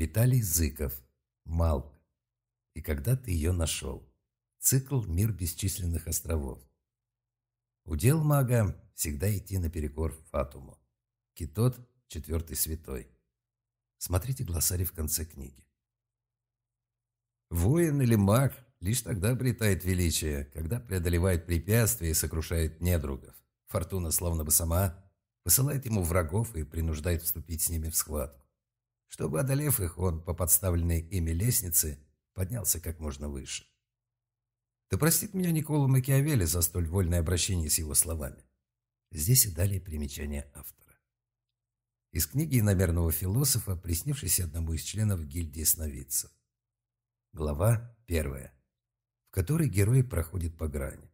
Виталий Зыков. Малк. И когда ты ее нашел? Цикл «Мир бесчисленных островов». Удел мага – всегда идти наперекор Фатуму. Китот – четвертый святой. Смотрите глоссарий в конце книги. Воин или маг лишь тогда обретает величие, когда преодолевает препятствия и сокрушает недругов. Фортуна словно бы сама высылает ему врагов и принуждает вступить с ними в схватку чтобы, одолев их, он по подставленной ими лестнице поднялся как можно выше. Да простит меня Никола Макиавелли за столь вольное обращение с его словами. Здесь и далее примечание автора. Из книги иномерного философа, приснившейся одному из членов гильдии сновидцев. Глава первая, в которой герой проходит по грани.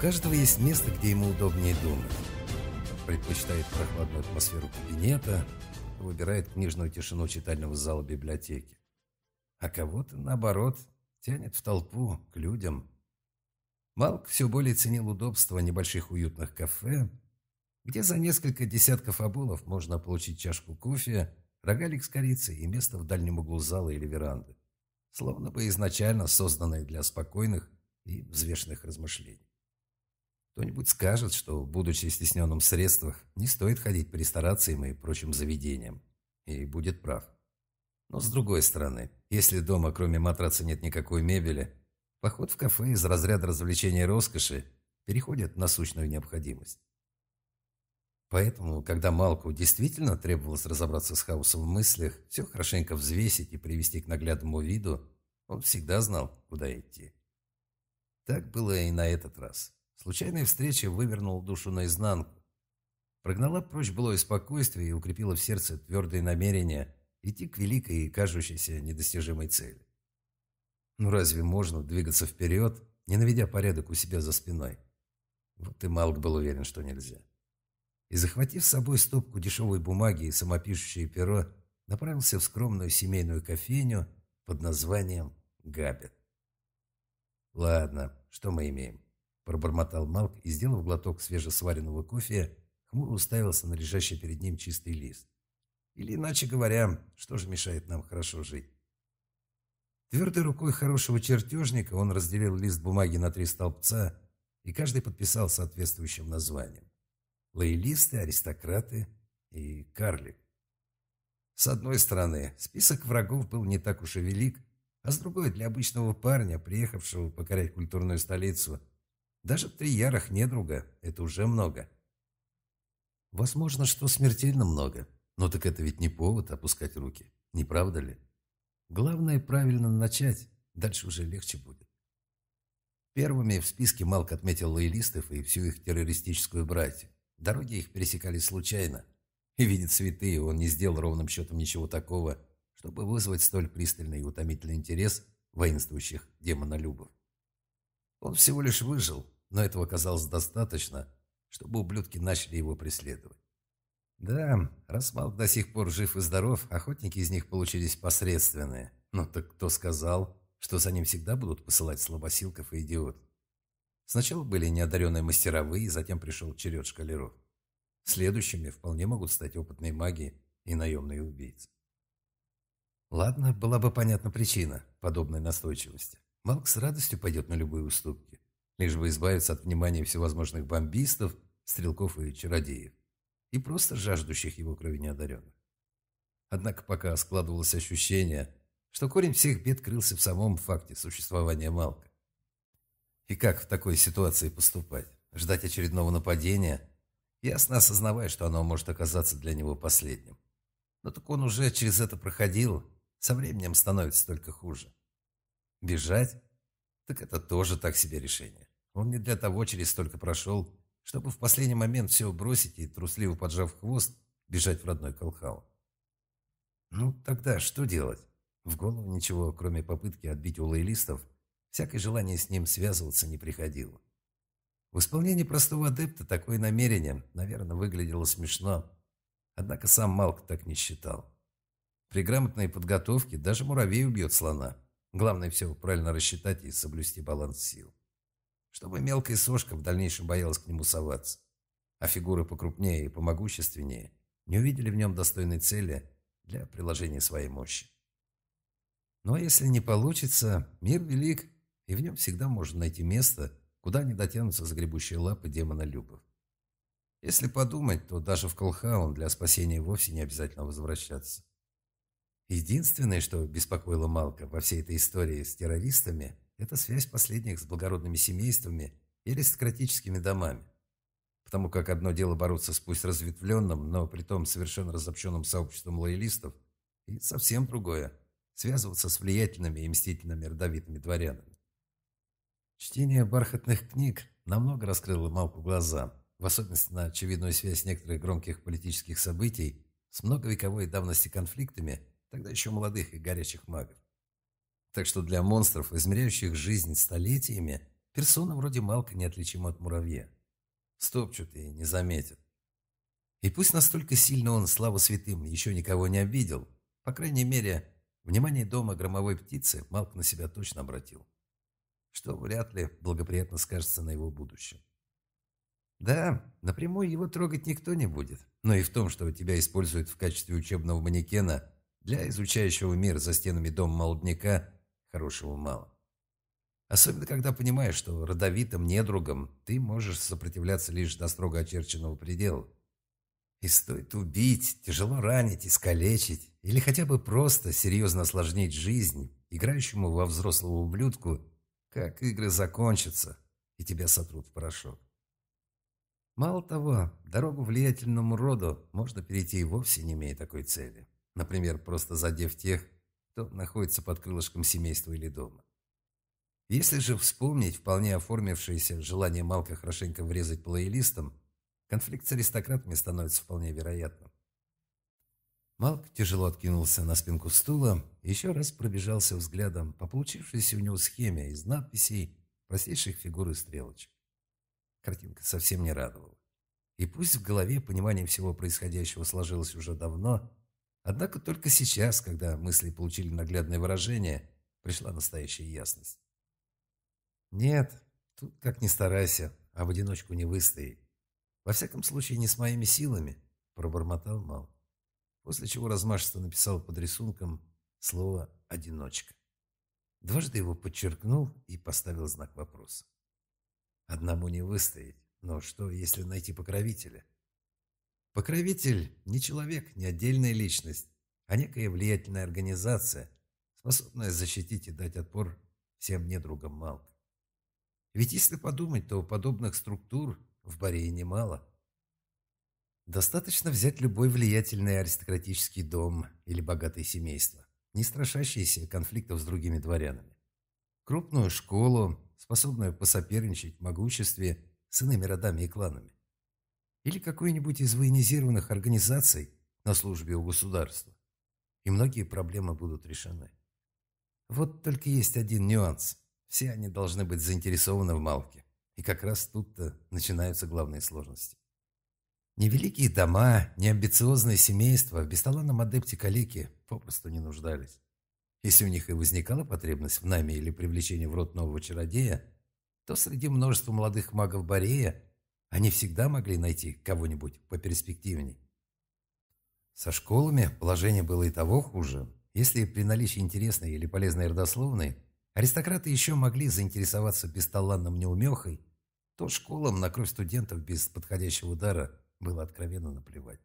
каждого есть место, где ему удобнее думать. Предпочитает прохладную атмосферу кабинета, выбирает книжную тишину читального зала библиотеки. А кого-то, наоборот, тянет в толпу, к людям. Малк все более ценил удобство небольших уютных кафе, где за несколько десятков оболов можно получить чашку кофе, рогалик с корицей и место в дальнем углу зала или веранды, словно бы изначально созданное для спокойных и взвешенных размышлений. Кто-нибудь скажет, что, будучи стесненным в средствах, не стоит ходить по ресторациям и прочим заведениям. И будет прав. Но с другой стороны, если дома кроме матраца нет никакой мебели, поход в кафе из разряда развлечений и роскоши переходит на сущную необходимость. Поэтому, когда Малку действительно требовалось разобраться с хаосом в мыслях, все хорошенько взвесить и привести к наглядному виду, он всегда знал, куда идти. Так было и на этот раз. Случайная встреча вывернула душу наизнанку. Прогнала прочь былое спокойствие и укрепила в сердце твердое намерение идти к великой и кажущейся недостижимой цели. Ну разве можно двигаться вперед, не наведя порядок у себя за спиной? Вот и Малк был уверен, что нельзя. И захватив с собой стопку дешевой бумаги и самопишущее перо, направился в скромную семейную кофейню под названием Габет. Ладно, что мы имеем? пробормотал Малк и, сделав глоток свежесваренного кофе, хмуро уставился на лежащий перед ним чистый лист. Или, иначе говоря, что же мешает нам хорошо жить? Твердой рукой хорошего чертежника он разделил лист бумаги на три столбца, и каждый подписал соответствующим названием. Лоялисты, аристократы и карлик. С одной стороны, список врагов был не так уж и велик, а с другой, для обычного парня, приехавшего покорять культурную столицу, даже в три ярах недруга – это уже много. Возможно, что смертельно много. Но так это ведь не повод опускать руки, не правда ли? Главное – правильно начать, дальше уже легче будет. Первыми в списке Малк отметил лоялистов и всю их террористическую братью. Дороги их пересекали случайно. И видит святые, он не сделал ровным счетом ничего такого, чтобы вызвать столь пристальный и утомительный интерес воинствующих демонолюбов. Он всего лишь выжил, но этого казалось достаточно, чтобы ублюдки начали его преследовать. Да, раз Малк до сих пор жив и здоров, охотники из них получились посредственные. Но ну так кто сказал, что за ним всегда будут посылать слабосилков и идиот? Сначала были неодаренные мастеровые, затем пришел черед шкалеров. Следующими вполне могут стать опытные маги и наемные убийцы. Ладно, была бы понятна причина подобной настойчивости. Малк с радостью пойдет на любые уступки, лишь бы избавиться от внимания всевозможных бомбистов, стрелков и чародеев, и просто жаждущих его крови неодаренных. Однако пока складывалось ощущение, что корень всех бед крылся в самом факте существования Малка. И как в такой ситуации поступать? Ждать очередного нападения? Ясно осознавая, что оно может оказаться для него последним. Но так он уже через это проходил, со временем становится только хуже. Бежать? Так это тоже так себе решение. Он не для того через столько прошел, чтобы в последний момент все бросить и, трусливо поджав хвост, бежать в родной колхал. Ну, тогда что делать? В голову ничего, кроме попытки отбить у лоялистов, всякое желание с ним связываться не приходило. В исполнении простого адепта такое намерение, наверное, выглядело смешно. Однако сам Малк так не считал. При грамотной подготовке даже муравей убьет слона, Главное все правильно рассчитать и соблюсти баланс сил. Чтобы мелкая сошка в дальнейшем боялась к нему соваться. А фигуры покрупнее и помогущественнее не увидели в нем достойной цели для приложения своей мощи. Но если не получится, мир велик, и в нем всегда можно найти место, куда не дотянутся загребущие лапы демона Любов. Если подумать, то даже в Колхаун для спасения вовсе не обязательно возвращаться. Единственное, что беспокоило Малка во всей этой истории с террористами, это связь последних с благородными семействами и аристократическими домами. Потому как одно дело бороться с пусть разветвленным, но при том совершенно разобщенным сообществом лоялистов, и совсем другое – связываться с влиятельными и мстительными родовитыми дворянами. Чтение бархатных книг намного раскрыло Малку глаза, в особенности на очевидную связь некоторых громких политических событий с многовековой давности конфликтами – тогда еще молодых и горячих магов. Так что для монстров, измеряющих жизнь столетиями, персона вроде Малка неотличима от муравья. Стопчут и не заметят. И пусть настолько сильно он, слава святым, еще никого не обидел, по крайней мере, внимание дома громовой птицы Малк на себя точно обратил. Что вряд ли благоприятно скажется на его будущем. Да, напрямую его трогать никто не будет, но и в том, что тебя используют в качестве учебного манекена, для изучающего мир за стенами дома молодняка хорошего мало. Особенно, когда понимаешь, что родовитым недругом ты можешь сопротивляться лишь до строго очерченного предела. И стоит убить, тяжело ранить, искалечить или хотя бы просто серьезно осложнить жизнь играющему во взрослого ублюдку, как игры закончатся, и тебя сотрут в порошок. Мало того, дорогу влиятельному роду можно перейти и вовсе не имея такой цели. Например, просто задев тех, кто находится под крылышком семейства или дома. Если же вспомнить вполне оформившееся желание Малка хорошенько врезать плейлистом, конфликт с аристократами становится вполне вероятным. Малк тяжело откинулся на спинку стула и еще раз пробежался взглядом по получившейся у него схеме из надписей, простейших фигур и стрелочек. Картинка совсем не радовала. И пусть в голове понимание всего происходящего сложилось уже давно, Однако только сейчас, когда мысли получили наглядное выражение, пришла настоящая ясность. Нет, тут как ни старайся, а в одиночку не выстоять. Во всяком случае, не с моими силами, пробормотал Мал. После чего размашисто написал под рисунком слово «одиночка». Дважды его подчеркнул и поставил знак вопроса. Одному не выстоять, но что, если найти покровителя? Покровитель не человек, не отдельная личность, а некая влиятельная организация, способная защитить и дать отпор всем недругам Малка. Ведь если подумать, то подобных структур в Борее немало. Достаточно взять любой влиятельный аристократический дом или богатое семейство, не страшащиеся конфликтов с другими дворянами. Крупную школу, способную посоперничать в могуществе с иными родами и кланами или какой-нибудь из военизированных организаций на службе у государства. И многие проблемы будут решены. Вот только есть один нюанс. Все они должны быть заинтересованы в Малке. И как раз тут-то начинаются главные сложности. Невеликие дома, неамбициозные семейства в бесталанном адепте калеки попросту не нуждались. Если у них и возникала потребность в нами или привлечении в рот нового чародея, то среди множества молодых магов Борея они всегда могли найти кого-нибудь поперспективней. Со школами положение было и того хуже. Если при наличии интересной или полезной родословной аристократы еще могли заинтересоваться бесталанным неумехой, то школам на кровь студентов без подходящего удара было откровенно наплевать.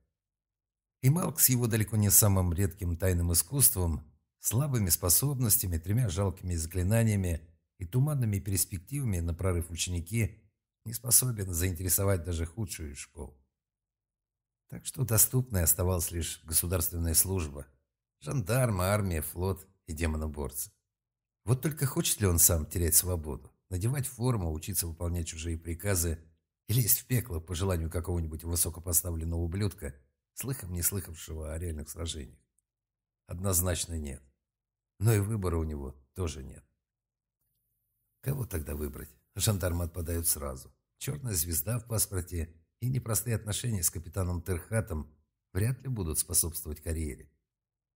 И Малк с его далеко не самым редким тайным искусством, слабыми способностями, тремя жалкими заклинаниями и туманными перспективами на прорыв ученики не способен заинтересовать даже худшую из школ. Так что доступной оставалась лишь государственная служба, жандарм, армия, флот и демоноборцы. Вот только хочет ли он сам терять свободу, надевать форму, учиться выполнять чужие приказы и лезть в пекло по желанию какого-нибудь высокопоставленного ублюдка, слыхом не слыхавшего о реальных сражениях? Однозначно нет. Но и выбора у него тоже нет. Кого тогда выбрать? Жандармы отпадают сразу. Черная звезда в паспорте и непростые отношения с капитаном Терхатом вряд ли будут способствовать карьере.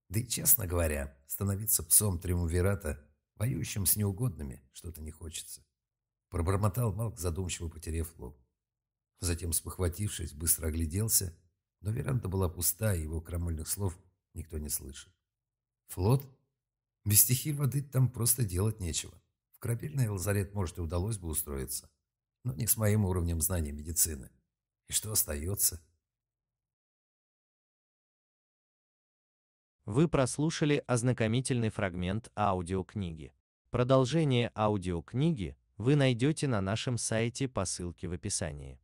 Да и, честно говоря, становиться псом Триумвирата, воюющим с неугодными, что-то не хочется. Пробормотал Малк, задумчиво потеряв лоб. Затем, спохватившись, быстро огляделся, но веранда была пуста, и его крамольных слов никто не слышит. «Флот? Без стихии воды там просто делать нечего». В крапильный лазарет, может, и удалось бы устроиться, но не с моим уровнем знаний медицины. И что остается? Вы прослушали ознакомительный фрагмент аудиокниги. Продолжение аудиокниги вы найдете на нашем сайте по ссылке в описании.